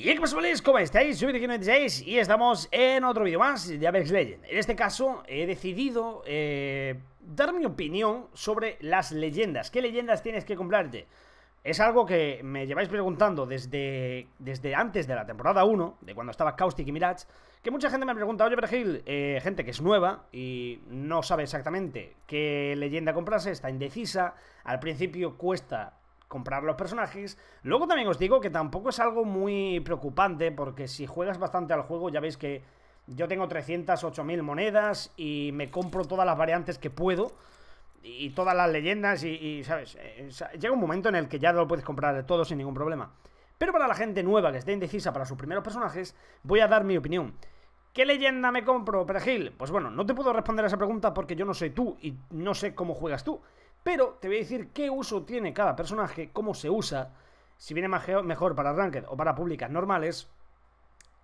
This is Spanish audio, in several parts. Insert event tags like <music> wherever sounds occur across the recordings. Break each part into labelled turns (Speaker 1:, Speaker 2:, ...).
Speaker 1: Y qué pasa, ¿Cómo estáis? Soy Virgen96 y estamos en otro vídeo más de Apex Legends. En este caso he decidido eh, dar mi opinión sobre las leyendas. ¿Qué leyendas tienes que comprarte? Es algo que me lleváis preguntando desde, desde antes de la temporada 1, de cuando estaba Caustic y Mirage, que mucha gente me pregunta, oye, Vergil, eh, gente que es nueva y no sabe exactamente qué leyenda comprarse, está indecisa, al principio cuesta comprar los personajes. Luego también os digo que tampoco es algo muy preocupante, porque si juegas bastante al juego, ya veis que yo tengo 308.000 monedas y me compro todas las variantes que puedo y todas las leyendas y, ¿sabes? Eh, llega un momento en el que ya lo puedes comprar de todo sin ningún problema. Pero para la gente nueva que esté indecisa para sus primeros personajes, voy a dar mi opinión. ¿Qué leyenda me compro, Perejil? Pues bueno, no te puedo responder a esa pregunta porque yo no soy tú y no sé cómo juegas tú. Pero te voy a decir qué uso tiene cada personaje, cómo se usa, si viene mejor para Ranked o para públicas normales,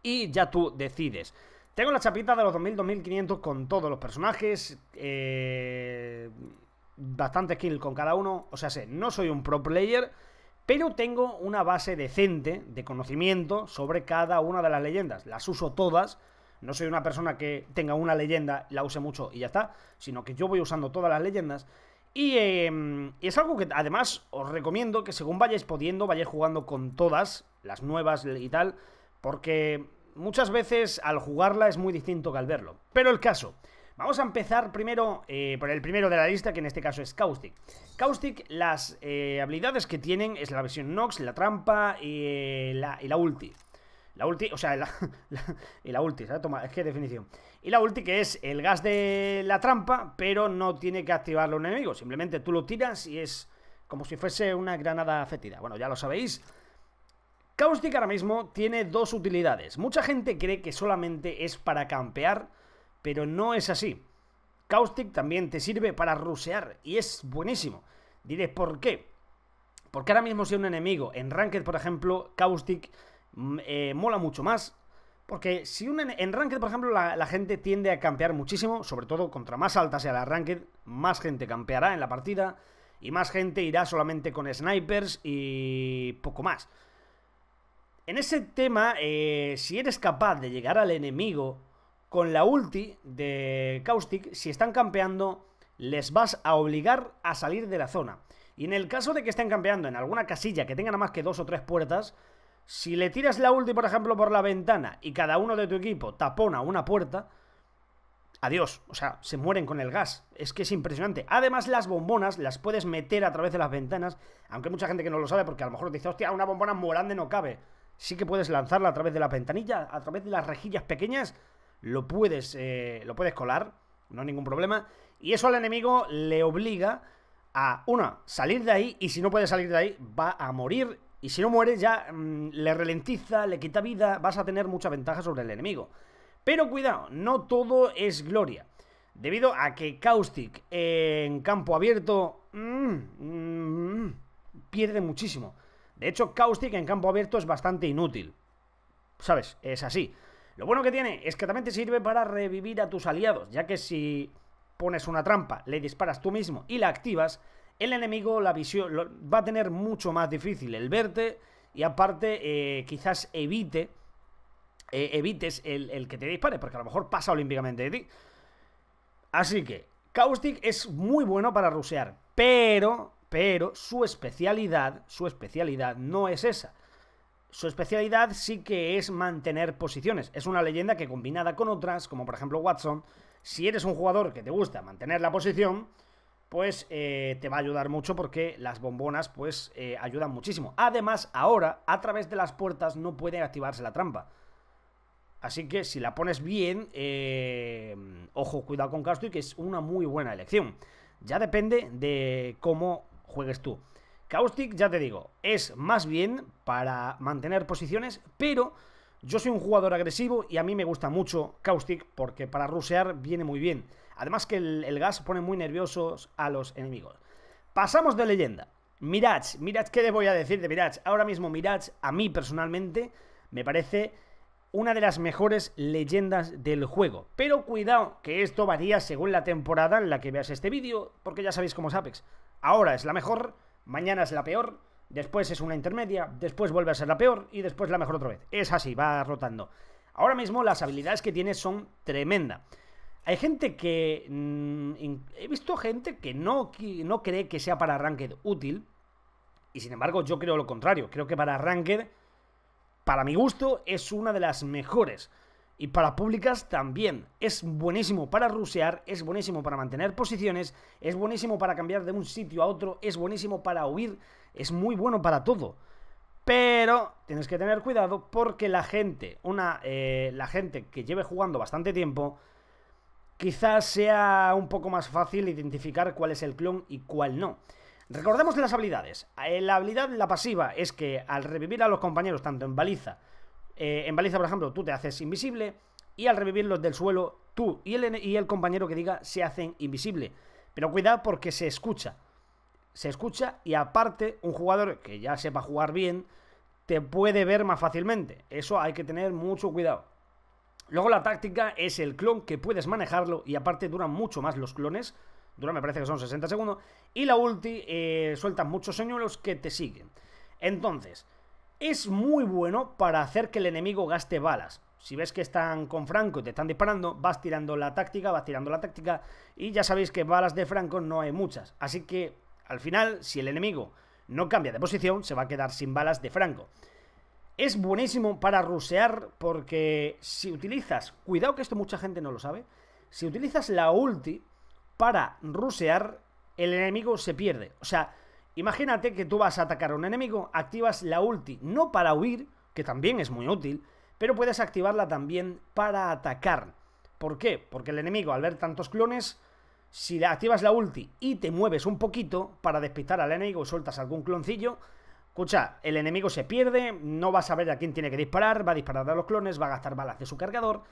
Speaker 1: y ya tú decides. Tengo la chapita de los 2000-2500 con todos los personajes, eh, bastante kill con cada uno, o sea, sé, no soy un pro player, pero tengo una base decente de conocimiento sobre cada una de las leyendas, las uso todas, no soy una persona que tenga una leyenda, la use mucho y ya está, sino que yo voy usando todas las leyendas y em, es algo que además os recomiendo que según vayáis pudiendo, vayáis jugando con todas, las nuevas y tal, porque muchas veces al jugarla es muy distinto que al verlo. Pero el caso, vamos a empezar primero eh, por el primero de la lista, que en este caso es Caustic. Caustic, las eh, habilidades que tienen es la versión Nox, la trampa y eh, la, y la ulti. La ulti, o sea, <laughs> y la ulti, ¿sabes? Toma, es que definición. Y la ulti que es el gas de la trampa, pero no tiene que activarlo un enemigo. Simplemente tú lo tiras y es como si fuese una granada fétida. Bueno, ya lo sabéis. Caustic ahora mismo tiene dos utilidades. Mucha gente cree que solamente es para campear, pero no es así. Caustic también te sirve para rusear y es buenísimo. Diré, ¿por qué? Porque ahora mismo si un enemigo en Ranked, por ejemplo, Caustic Mm, eh, mola mucho más. Porque si un, en, Ranked, por ejemplo, la, gente tiende a campear muchísimo, sobre todo contra más alta sea la Ranked, más gente campeará en la partida y más gente irá solamente con snipers y poco más. En ese tema, eh, si eres capaz de llegar al enemigo con la ulti de Caustic, si están campeando, les vas a obligar a salir de la zona. Y en el caso de que estén campeando en alguna casilla que tengan más que dos o tres puertas, si le tiras la ulti, por ejemplo, por la ventana y cada uno de tu equipo tapona una puerta, adiós. O sea, se mueren con el gas. Es que es impresionante. Además, las bombonas las puedes meter a través de las ventanas, aunque mucha gente que no lo sabe porque a lo mejor te dice, hostia, una bombona morande no cabe. Sí que puedes lanzarla a través de la ventanilla, a través de las rejillas pequeñas, lo puedes, eh, lo puedes colar, no hay ningún problema. Y eso al enemigo le obliga a, una, salir de ahí y si no puede salir de ahí, va a morir y si no mueres ya mm, le ralentiza, le quita vida, vas a tener mucha ventaja sobre el enemigo. Pero cuidado, no todo es gloria. Debido a que Caustic en campo abierto mmm, pierde muchísimo. De hecho, Caustic en campo abierto es bastante inútil. ¿Sabes? Es así. Lo bueno que tiene es que también te sirve para revivir a tus aliados, ya que si pones una trampa, le disparas tú mismo y la activas, el enemigo la visión va a tener mucho más difícil el verte y aparte eh, quizás evite, eh, evites el, que te dispare, porque a lo mejor pasa olímpicamente de ti. Así que Caustic es muy bueno para rusear, pero, pero su especialidad, su especialidad no es esa. Su especialidad sí que es mantener posiciones. Es una leyenda que combinada con otras, como por ejemplo Watson, si eres un jugador que te gusta mantener la posición, pues eh, te va a ayudar mucho porque las bombonas pues eh, ayudan muchísimo. Además, ahora a través de las puertas no puede activarse la trampa. Así que si la pones bien, eh, ojo, cuidado con Caustic que es una muy buena elección. Ya depende de cómo juegues tú. Caustic, ya te digo, es más bien para mantener posiciones, pero yo soy un jugador agresivo y a mí me gusta mucho Caustic porque para rusear viene muy bien. Además que el, gas pone muy nerviosos a los enemigos. Pasamos de leyenda. Mirage, Mirage, ¿qué le voy a decir de Mirage? Ahora mismo Mirage, a mí personalmente, me parece una de las mejores leyendas del juego. Pero cuidado, que esto varía según la temporada en la que veas este vídeo, porque ya sabéis cómo es Apex. Ahora es la mejor, mañana es la peor, después es una intermedia, después vuelve a ser la peor y después la mejor otra vez. Es así, va rotando. Ahora mismo las habilidades que tiene son tremenda Hay gente que... Mm, he visto gente que no, que no cree que sea para Ranked útil. Y sin embargo yo creo lo contrario. Creo que para Ranked, para mi gusto, es una de las mejores. Y para públicas también. Es buenísimo para rusear, es buenísimo para mantener posiciones, es buenísimo para cambiar de un sitio a otro, es buenísimo para huir es muy bueno para todo. Pero tienes que tener cuidado porque la gente, una, eh, la gente que lleve jugando bastante tiempo, quizás sea un poco más fácil identificar cuál es el clon y cuál no. Recordemos las habilidades. Eh, la habilidad, la pasiva, es que al revivir a los compañeros, tanto en baliza, eh, en baliza, por ejemplo, tú te haces invisible, y al revivir los del suelo, tú y el, y el compañero que diga se hacen invisible. Pero cuidado porque se escucha se escucha y aparte un jugador que ya sepa jugar bien te puede ver más fácilmente. Eso hay que tener mucho cuidado. Luego la táctica es el clon que puedes manejarlo y aparte duran mucho más los clones. Dura, me parece que son 60 segundos. Y la ulti eh, sueltan muchos señuelos que te siguen. Entonces, es muy bueno para hacer que el enemigo gaste balas. Si ves que están con Franco y te están disparando, vas tirando la táctica, vas tirando la táctica. Y ya sabéis que balas de Franco no hay muchas. Así que al final, si el enemigo no cambia de posición, se va a quedar sin balas de franco. Es buenísimo para rusear porque si utilizas, cuidado que esto mucha gente no lo sabe, si utilizas la ulti para rusear, el enemigo se pierde. O sea, imagínate que tú vas a atacar a un enemigo, activas la ulti no para huir, que también es muy útil, pero puedes activarla también para atacar. ¿Por qué? Porque el enemigo al ver tantos clones si activas la ulti y te mueves un poquito para despistar al enemigo y sueltas algún cloncillo, escucha, el enemigo se pierde, no va a saber a quién tiene que disparar, va a disparar a los clones, va a gastar balas de su cargador,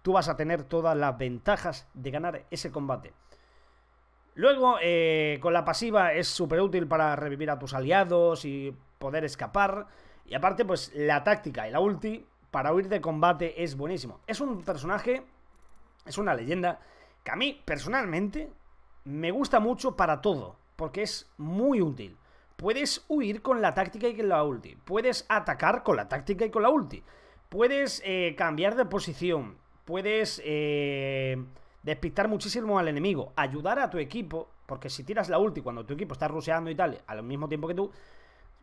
Speaker 1: tú vas a tener todas las ventajas de ganar ese combate. Luego, eh, con la pasiva es súper útil para revivir a tus aliados y poder escapar. Y aparte, pues la táctica y la ulti para huir de combate es buenísimo. Es un personaje, es una leyenda que a mí personalmente me gusta mucho para todo, porque es muy útil. Puedes huir con la táctica y con la ulti, puedes atacar con la táctica y con la ulti, puedes eh, cambiar de posición, puedes eh, despistar muchísimo al enemigo, ayudar a tu equipo, porque si tiras la ulti cuando tu equipo está ruseando y tal, al mismo tiempo que tú,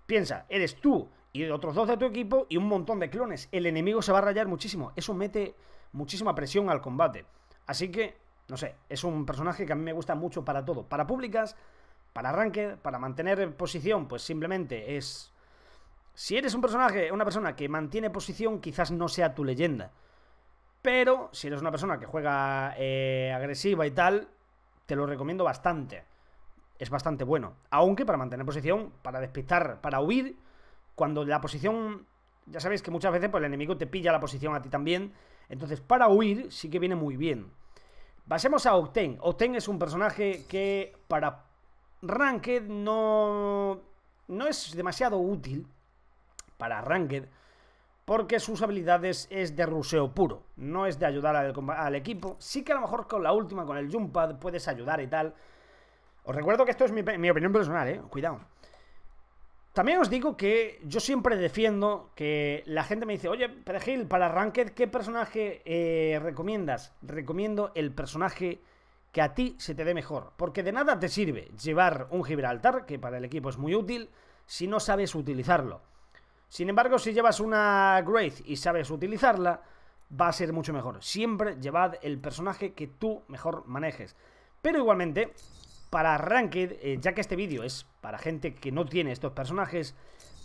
Speaker 1: piensa, eres tú y otros dos de tu equipo y un montón de clones. El enemigo se va a rayar muchísimo. Eso mete muchísima presión al combate. Así que no sé, es un personaje que a mí me gusta mucho para todo. Para públicas, para arranque, para mantener posición, pues simplemente es... Si eres un personaje, una persona que mantiene posición, quizás no sea tu leyenda. Pero si eres una persona que juega eh, agresiva y tal, te lo recomiendo bastante. Es bastante bueno. Aunque para mantener posición, para despistar, para huir, cuando la posición... Ya sabéis que muchas veces pues, el enemigo te pilla la posición a ti también. Entonces para huir sí que viene muy bien. Vayamos a Octane. Octane es un personaje que para Ranked no, no es demasiado útil para Ranked porque sus habilidades es de ruseo puro, no es de ayudar al, equipo. Sí que a lo mejor con la última, con el jump pad, puedes ayudar y tal. Os recuerdo que esto es mi, mi opinión personal, eh. Cuidado. También os digo que yo siempre defiendo que la gente me dice, oye, Perejil, para Ranked, ¿qué personaje eh, recomiendas? Recomiendo el personaje que a ti se te dé mejor, porque de nada te sirve llevar un Gibraltar, que para el equipo es muy útil, si no sabes utilizarlo. Sin embargo, si llevas una Grace y sabes utilizarla, va a ser mucho mejor. Siempre llevad el personaje que tú mejor manejes. Pero igualmente, para Ranked, eh, ya que este vídeo es para gente que no tiene estos personajes,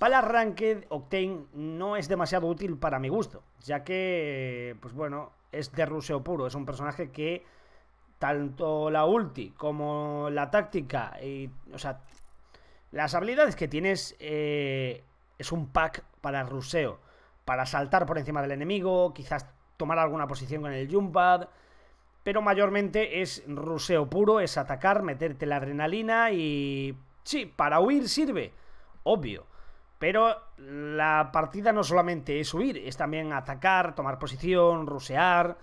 Speaker 1: para Ranked Octane no es demasiado útil para mi gusto, ya que, pues bueno, es de ruseo puro, es un personaje que tanto la ulti como la táctica, y, o sea, las habilidades que tienes eh, es un pack para ruseo, para saltar por encima del enemigo, quizás tomar alguna posición con el jump pad, pero mayormente es ruseo puro, es atacar, meterte la adrenalina y... Sí, para huir sirve, obvio. Pero la partida no solamente es huir, es también atacar, tomar posición, rusear.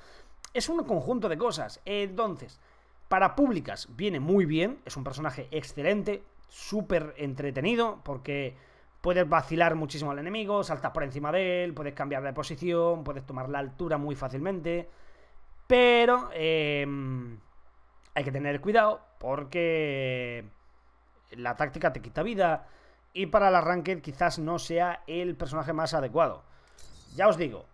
Speaker 1: Es un conjunto de cosas. Entonces, para públicas viene muy bien, es un personaje excelente, súper entretenido, porque puedes vacilar muchísimo al enemigo, saltas por encima de él, puedes cambiar de posición, puedes tomar la altura muy fácilmente. Pero em, hay que tener cuidado porque la táctica te quita vida y para la Ranked quizás no sea el personaje más adecuado. Ya os digo,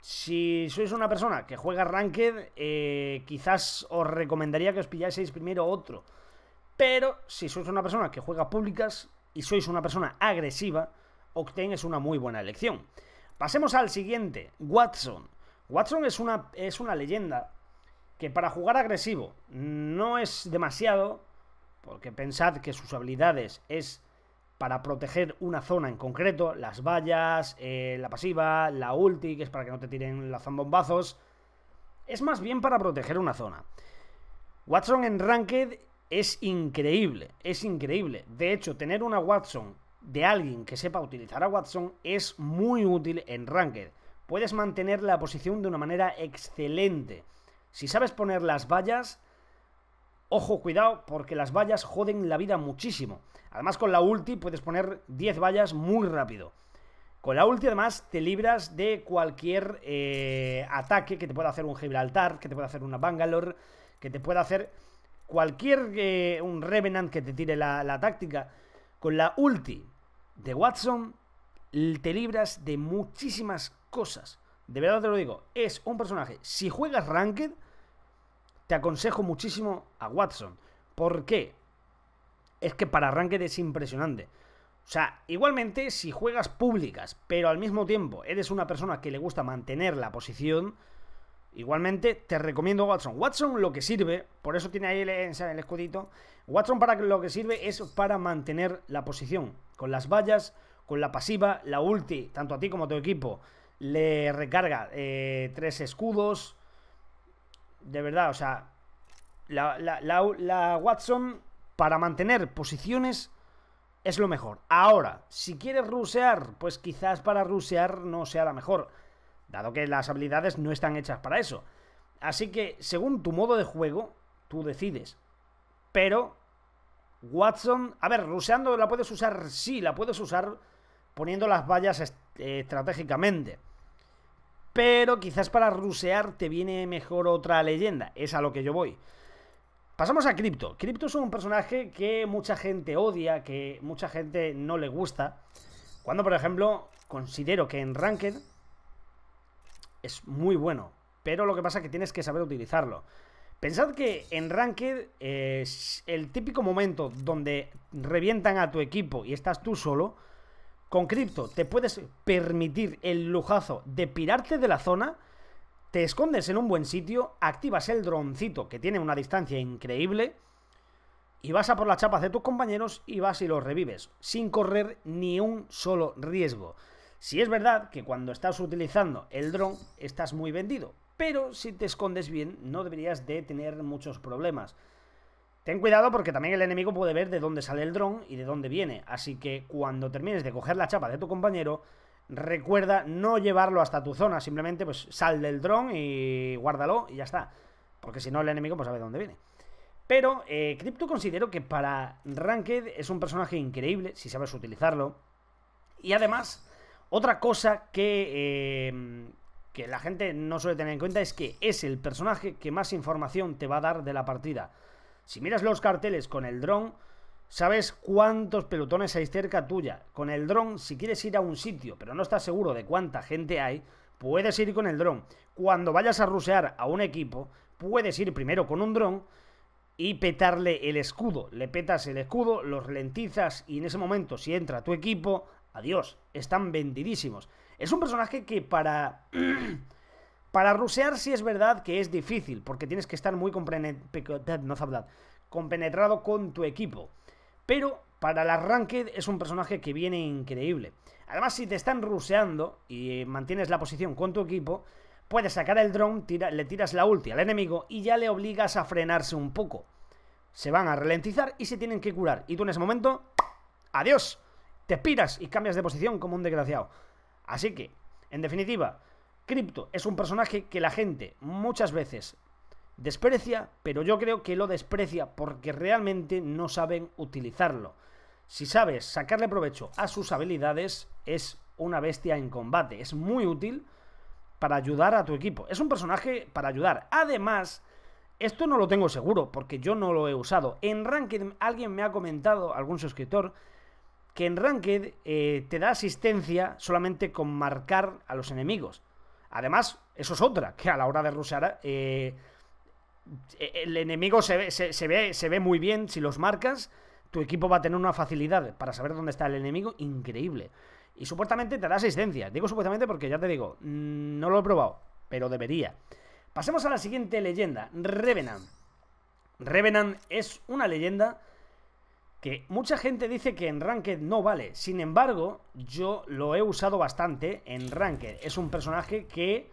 Speaker 1: si sois una persona que juega Ranked, eh, quizás os recomendaría que os pillaseis primero otro. Pero si sois una persona que juega públicas y sois una persona agresiva, Octane es una muy buena elección. Pasemos al siguiente, Watson. Watson es una, es una leyenda que para jugar agresivo no es demasiado, porque pensad que sus habilidades es para proteger una zona en concreto, las vallas, eh, la pasiva, la ulti, que es para que no te tiren zambombazos. es más bien para proteger una zona. Watson en Ranked es increíble, es increíble. De hecho, tener una Watson de alguien que sepa utilizar a Watson es muy útil en Ranked puedes mantener la posición de una manera excelente. Si sabes poner las vallas, ojo, cuidado, porque las vallas joden la vida muchísimo. Además, con la ulti puedes poner 10 vallas muy rápido. Con la ulti, además, te libras de cualquier eh, ataque que te pueda hacer un Gibraltar, que te pueda hacer una Bangalore, que te pueda hacer cualquier eh, un Revenant que te tire la, táctica. Con la ulti de Watson, te libras de muchísimas cosas cosas. De verdad te lo digo, es un personaje. Si juegas Ranked, te aconsejo muchísimo a Watson. ¿Por qué? Es que para Ranked es impresionante. O sea, igualmente si juegas públicas, pero al mismo tiempo eres una persona que le gusta mantener la posición, igualmente te recomiendo Watson. Watson lo que sirve, por eso tiene ahí el, el escudito, Watson para lo que sirve es para mantener la posición, con las vallas, con la pasiva, la ulti, tanto a ti como a tu equipo. Le recarga eh, tres escudos. De verdad, o sea, la, la, Watson para mantener posiciones es lo mejor. Ahora, si quieres rusear, pues quizás para rusear no sea la mejor, dado que las habilidades no están hechas para eso. Así que, según tu modo de juego, tú decides. Pero, Watson, a ver, ruseando la puedes usar, sí, la puedes usar poniendo las vallas eh, estratégicamente pero quizás para rusear te viene mejor otra leyenda, es a lo que yo voy. Pasamos a Crypto. Crypto es un personaje que mucha gente odia, que mucha gente no le gusta. Cuando, por ejemplo, considero que en Ranked es muy bueno, pero lo que pasa es que tienes que saber utilizarlo. Pensad que en Ranked es eh, el típico momento donde revientan a tu equipo y estás tú solo con cripto te puedes permitir el lujazo de pirarte de la zona, te escondes en un buen sitio, activas el droncito que tiene una distancia increíble y vas a por las chapas de tus compañeros y vas y los revives, sin correr ni un solo riesgo. Si es verdad que cuando estás utilizando el dron estás muy vendido, pero si te escondes bien no deberías de tener muchos problemas. Ten cuidado porque también el enemigo puede ver de dónde sale el dron y de dónde viene. Así que cuando termines de coger la chapa de tu compañero, recuerda no llevarlo hasta tu zona. Simplemente pues sal del dron y guárdalo y ya está. Porque si no el enemigo pues sabe de dónde viene. Pero eh, Crypto considero que para Ranked es un personaje increíble si sabes utilizarlo. Y además, otra cosa que, eh, que la gente no suele tener en cuenta es que es el personaje que más información te va a dar de la partida. Si miras los carteles con el dron, sabes cuántos pelotones hay cerca tuya. Con el dron, si quieres ir a un sitio, pero no estás seguro de cuánta gente hay, puedes ir con el dron. Cuando vayas a rusear a un equipo, puedes ir primero con un dron y petarle el escudo. Le petas el escudo, los lentizas y en ese momento si entra tu equipo, adiós, están vendidísimos. Es un personaje que para <clears throat> Para rusear sí es verdad que es difícil, porque tienes que estar muy compenetrado con tu equipo. Pero para la Ranked es un personaje que viene increíble. Además, si te están ruseando y mantienes la posición con tu equipo, puedes sacar el drone, le tiras la ulti al enemigo y ya le obligas a frenarse un poco. Se van a ralentizar y se tienen que curar. Y tú en ese momento, adiós, te piras y cambias de posición como un desgraciado. Así que, en definitiva, Crypto es un personaje que la gente muchas veces desprecia, pero yo creo que lo desprecia porque realmente no saben utilizarlo. Si sabes sacarle provecho a sus habilidades, es una bestia en combate. Es muy útil para ayudar a tu equipo. Es un personaje para ayudar. Además, esto no lo tengo seguro porque yo no lo he usado. En Ranked alguien me ha comentado, algún suscriptor, que en Ranked eh, te da asistencia solamente con marcar a los enemigos. Además, eso es otra, que a la hora de rushear eh, eh, el enemigo se ve, ve, se ve muy bien si los marcas, tu equipo va a tener una facilidad para saber dónde está el enemigo increíble. Y supuestamente te da asistencia. Digo supuestamente porque ya te digo, mm, no lo he probado, pero debería. Pasemos a la siguiente leyenda, Revenant. Revenant es una leyenda que mucha gente dice que en Ranked no vale. Sin embargo, yo lo he usado bastante en Ranked. Es un personaje que,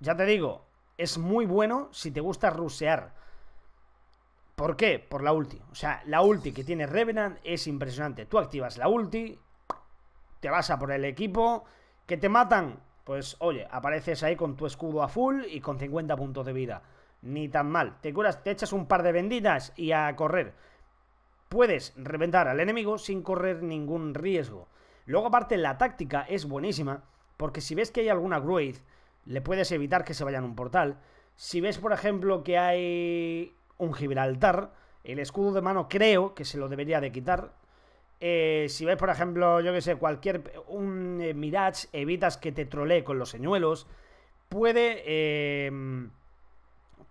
Speaker 1: ya te digo, es muy bueno si te gusta rusear. ¿Por qué? Por la ulti. O sea, la ulti que tiene Revenant es impresionante. Tú activas la ulti, te vas a por el equipo, que te matan. Pues oye, apareces ahí con tu escudo a full y con 50 puntos de vida. Ni tan mal. Te curas, te echas un par de vendidas y a correr puedes reventar al enemigo sin correr ningún riesgo. Luego aparte la táctica es buenísima, porque si ves que hay alguna Wraith, le puedes evitar que se vaya en un portal. Si ves, por ejemplo, que hay un Gibraltar, el escudo de mano creo que se lo debería de quitar. Eh, si ves, por ejemplo, yo que sé, cualquier un eh, Mirage, evitas que te trolee con los señuelos. Puede... Eh,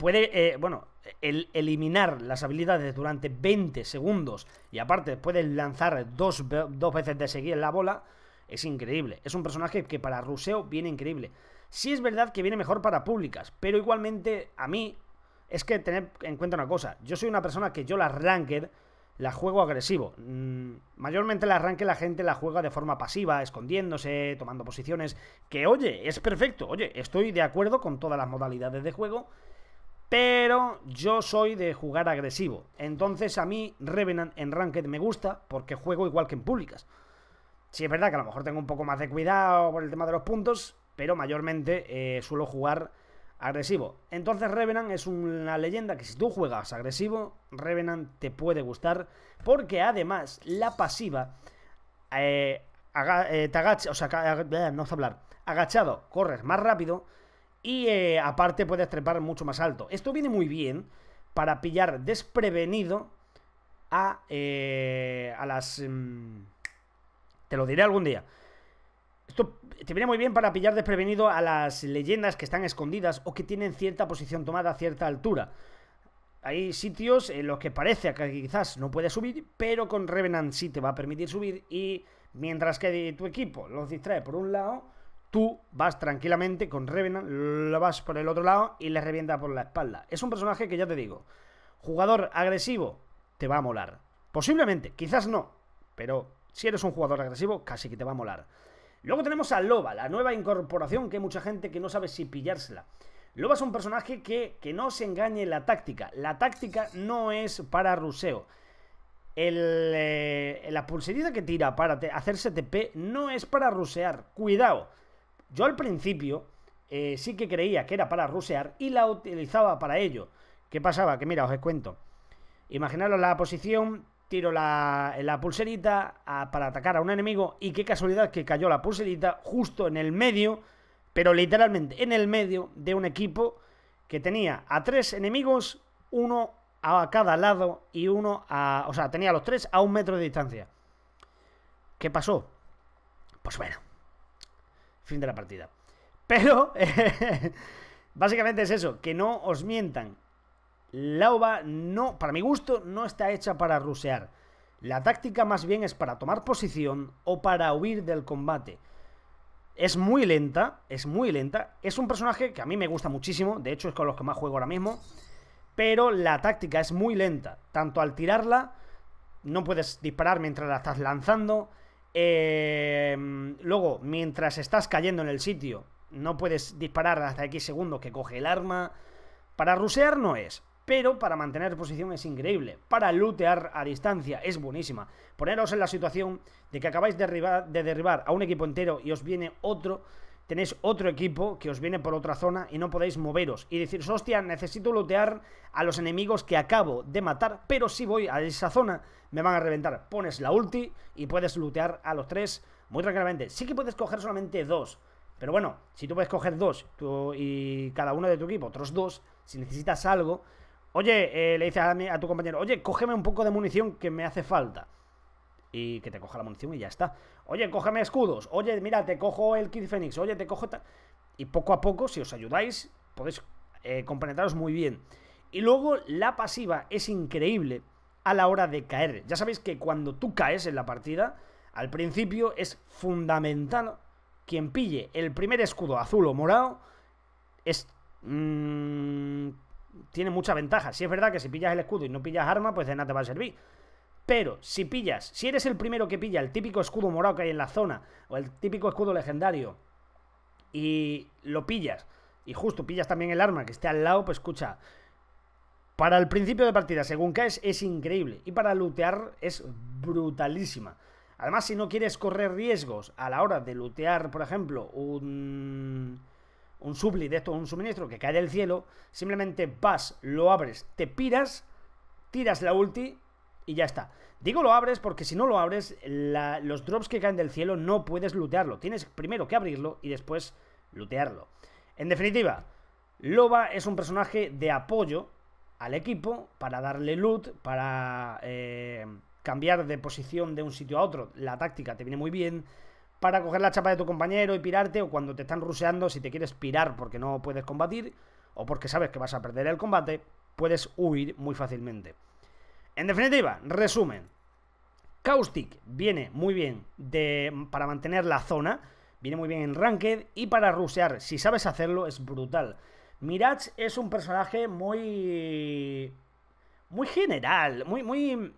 Speaker 1: puede, eh, bueno, el eliminar las habilidades durante 20 segundos y aparte puede lanzar dos, veces de seguir la bola, es increíble. Es un personaje que para ruseo viene increíble. Sí es verdad que viene mejor para públicas, pero igualmente a mí es que tener en cuenta una cosa. Yo soy una persona que yo la ranked la juego agresivo. Mm, mayormente la arranque la gente la juega de forma pasiva, escondiéndose, tomando posiciones. Que oye, es perfecto. Oye, estoy de acuerdo con todas las modalidades de juego. Pero yo soy de jugar agresivo. Entonces a mí Revenant en Ranked me gusta porque juego igual que en públicas. Sí es verdad que a lo mejor tengo un poco más de cuidado por el tema de los puntos, pero mayormente eh, suelo jugar agresivo. Entonces Revenant es una leyenda que si tú juegas agresivo, Revenant te puede gustar porque además la pasiva... Eh, eh, te agacha, o sea, no hablar. Agachado, corres más rápido y eh, aparte puedes trepar mucho más alto. Esto viene muy bien para pillar desprevenido a, eh, a las... Mm, te lo diré algún día. Esto te viene muy bien para pillar desprevenido a las leyendas que están escondidas o que tienen cierta posición tomada a cierta altura. Hay sitios en los que parece que quizás no puedes subir, pero con Revenant sí te va a permitir subir y mientras que tu equipo los distrae por un lado, tú vas tranquilamente con Revenant, lo vas por el otro lado y le revienta por la espalda. Es un personaje que ya te digo, jugador agresivo, te va a molar. Posiblemente, quizás no, pero si eres un jugador agresivo, casi que te va a molar. Luego tenemos a Loba, la nueva incorporación que hay mucha gente que no sabe si pillársela. Loba es un personaje que, que no se engañe la táctica. La táctica no es para ruseo. Eh, la pulserita que tira para hacerse TP no es para rusear. Cuidado. Yo al principio eh, sí que creía que era para rusear y la utilizaba para ello. ¿Qué pasaba? Que mira, os cuento. Imaginaros la posición, tiro la, la pulserita para atacar a un enemigo y qué casualidad que cayó la pulserita justo en el medio, pero literalmente en el medio de un equipo que tenía a tres enemigos, uno a cada lado y uno a... O sea, tenía a los tres a un metro de distancia. ¿Qué pasó? Pues bueno, fin de la partida. Pero, <laughs> básicamente es eso, que no os mientan. La OVA no, para mi gusto, no está hecha para rusear. La táctica más bien es para tomar posición o para huir del combate. Es muy lenta, es muy lenta. Es un personaje que a mí me gusta muchísimo, de hecho es con los que más juego ahora mismo. Pero la táctica es muy lenta. Tanto al tirarla, no puedes disparar mientras la estás lanzando. Em, luego, mientras estás cayendo en el sitio, no puedes disparar hasta X segundos que coge el arma. Para rusear no es, pero para mantener posición es increíble. Para lootear a distancia es buenísima. Poneros en la situación de que acabáis de derribar a un equipo entero y os viene otro tenéis otro equipo que os viene por otra zona y no podéis moveros y decir, hostia, necesito lootear a los enemigos que acabo de matar, pero si voy a esa zona me van a reventar. Pones la ulti y puedes lootear a los tres muy tranquilamente. Sí que puedes coger solamente dos, pero bueno, si tú puedes coger dos y cada uno de tu equipo, otros dos, si necesitas algo, oye, eh, le dices a, a tu compañero, oye, cógeme un poco de munición que me hace falta y que te coja la munición y ya está. Oye, cógeme escudos. Oye, mira, te cojo el Kid Fénix. Oye, te cojo Y poco a poco, si os ayudáis, podéis eh, muy bien. Y luego la pasiva es increíble a la hora de caer. Ya sabéis que cuando tú caes en la partida, al principio es fundamental quien pille el primer escudo azul o morado. Es. Mm, tiene mucha ventaja. Si es verdad que si pillas el escudo y no pillas arma, pues de nada te va a servir. Pero si pillas, si eres el primero que pilla el típico escudo morado que hay en la zona, o el típico escudo legendario, y lo pillas, y justo pillas también el arma que esté al lado, pues escucha, para el principio de partida, según caes, es increíble. Y para lootear es brutalísima. Además, si no quieres correr riesgos a la hora de lootear, por ejemplo, un, un de esto, un suministro que cae del cielo, simplemente vas, lo abres, te piras, tiras la ulti y ya está. Digo lo abres porque si no lo abres, los drops que caen del cielo no puedes lootearlo. Tienes primero que abrirlo y después lootearlo. En definitiva, Loba es un personaje de apoyo al equipo para darle loot, para eh, cambiar de posición de un sitio a otro. La táctica te viene muy bien para coger la chapa de tu compañero y pirarte o cuando te están ruseando, si te quieres pirar porque no puedes combatir o porque sabes que vas a perder el combate, puedes huir muy fácilmente. En definitiva, resumen. Caustic viene muy bien para mantener la zona, viene muy bien en Ranked y para rusear, si sabes hacerlo, es brutal. Mirage es un personaje muy. muy general, muy. muy.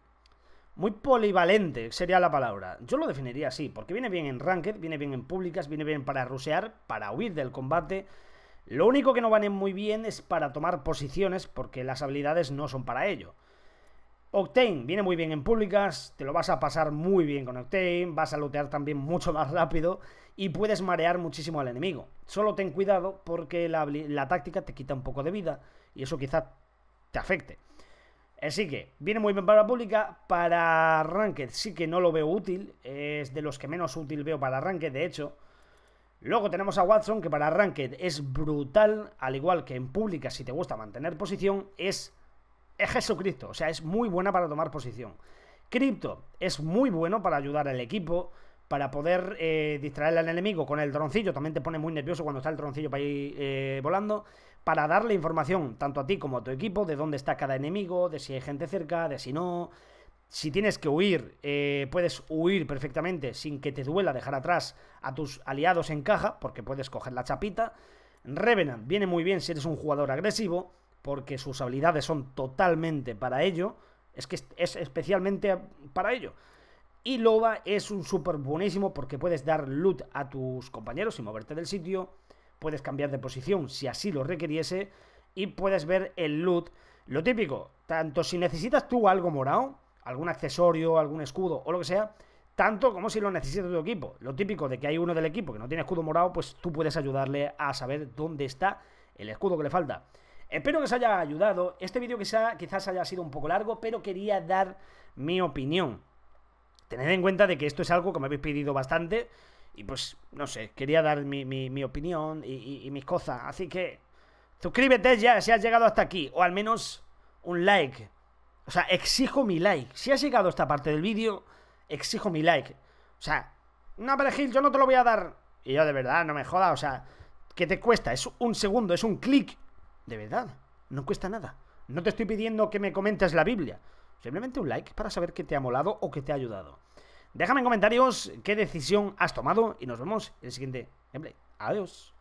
Speaker 1: muy polivalente, sería la palabra. Yo lo definiría así, porque viene bien en Ranked, viene bien en públicas, viene bien para rusear, para huir del combate. Lo único que no van muy bien es para tomar posiciones, porque las habilidades no son para ello. Octane viene muy bien en públicas, te lo vas a pasar muy bien con Octane, vas a lootear también mucho más rápido y puedes marear muchísimo al enemigo. Solo ten cuidado porque la, táctica te quita un poco de vida y eso quizá te afecte. Así que viene muy bien para pública. Para Ranked sí que no lo veo útil. Es de los que menos útil veo para Ranked, de hecho. Luego tenemos a Watson, que para Ranked es brutal. Al igual que en públicas si te gusta mantener posición, es es Jesucristo, o sea, es muy buena para tomar posición. Crypto es muy bueno para ayudar al equipo, para poder distraer eh, distraerle al enemigo con el droncillo, también te pone muy nervioso cuando está el droncillo para ir eh, volando, para darle información tanto a ti como a tu equipo de dónde está cada enemigo, de si hay gente cerca, de si no. Si tienes que huir, eh, puedes huir perfectamente sin que te duela dejar atrás a tus aliados en caja, porque puedes coger la chapita. Revenant viene muy bien si eres un jugador agresivo porque sus habilidades son totalmente para ello, es que es especialmente para ello. Y Loba es un súper buenísimo porque puedes dar loot a tus compañeros y moverte del sitio, puedes cambiar de posición si así lo requiriese y puedes ver el loot. Lo típico, tanto si necesitas tú algo morado, algún accesorio, algún escudo o lo que sea, tanto como si lo necesita tu equipo. Lo típico de que hay uno del equipo que no tiene escudo morado, pues tú puedes ayudarle a saber dónde está el escudo que le falta. Espero que os haya ayudado. Este vídeo quizá, quizás haya sido un poco largo, pero quería dar mi opinión. Tened en cuenta de que esto es algo que me habéis pedido bastante y pues, no sé, quería dar mi, opinión y, mis cosas. Así que suscríbete ya si has llegado hasta aquí, o al menos un like. O sea, exijo mi like. Si has llegado a esta parte del vídeo, exijo mi like. O sea, no, pero yo no te lo voy a dar. Y yo de verdad, no me jodas, o sea, ¿qué te cuesta? Es un segundo, es un clic de verdad, no cuesta nada. No te estoy pidiendo que me comentes la Biblia. Simplemente un like para saber que te ha molado o que te ha ayudado. Déjame en comentarios qué decisión has tomado y nos vemos en el siguiente gameplay. Adiós.